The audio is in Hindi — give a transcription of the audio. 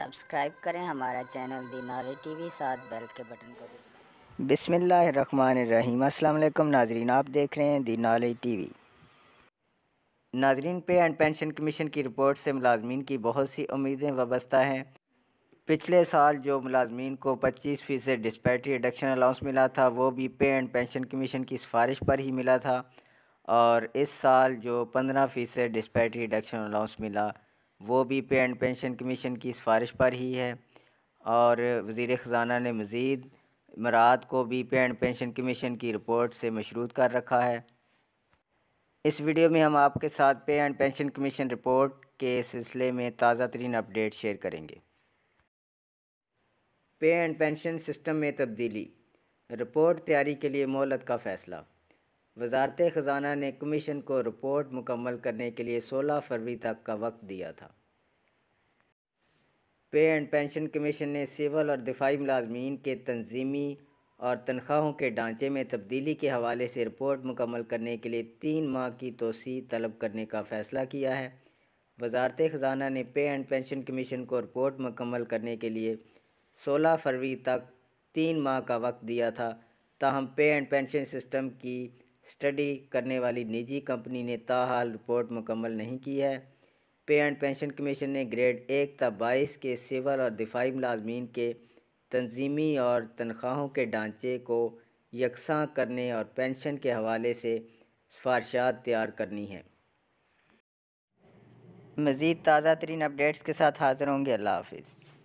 सब्सक्राइब करें हमारा चैनल दी टी टीवी साथ बेल के बटन को बिसमीम अल्लाम नाजरीन आप देख रहे हैं दी टी टीवी नाजरीन पे एंड पेंशन कमीशन की रिपोर्ट से मुलाजमीन की बहुत सी उम्मीदें वाबस्ता हैं पिछले साल जो मुलाजमीन को पच्चीस फ़ीसद डिस्पैटरी रिडक्शन अलाउंस मिला था वो भी पे एंड पेंशन कमीशन की सिफारिश पर ही मिला था और इस साल जो पंद्रह फ़ीसद डिस्पैटरी रिडक्शन अलाउंस मिला वो भी पे एंड पेंशन कमीशन की सिफारिश पर ही है और वज़ी ख़जाना ने मज़ीद मराद को भी पे एंड पेंशन कमीशन की रिपोर्ट से मशरूत कर रखा है इस वीडियो में हम आपके साथ पे एंड पेंशन कमीशन रिपोर्ट के सिलसिले में ताज़ा तरीन अपडेट शेयर करेंगे पे एंड पेंशन सिस्टम में तब्दीली रिपोर्ट तैयारी के लिए मोहलत का फ़ैसला वजारत ख़जाना ने कमीशन को रिपोर्ट मुकम्मल करने के लिए 16 फरवरी तक का वक्त दिया था पे एंड पेंशन कमीशन ने सिविल और दिफाई मुलाजमीन के तनजीमी और तनख्वाहों के ढांचे में तब्दीली के हवाले से रिपोर्ट मुकम्मल करने के लिए तीन माह की तोसी तलब करने का फ़ैसला किया है वजारत ख़जाना ने पे एंड पेंशन कमीशन को रिपोर्ट मुकम्मल करने के लिए सोलह फरवरी तक तीन माह का वक्त दिया था ताहम पे एंड पेंशन सिस्टम की स्टडी करने वाली निजी कंपनी ने ताहाल रिपोर्ट मुकम्मल नहीं की है पे एंड पेंशन कमीशन ने ग्रेड एक तब बाईस के सिविल और दिफाई मुलाजमीन के तंजीमी और तनख्वाहों के ढांचे को यकसा करने और पेंशन के हवाले से सिफारशात तैयार करनी है मज़ीद ताज़ा तरीन अपडेट्स के साथ हाज़िर होंगे अल्लाह हाफिज़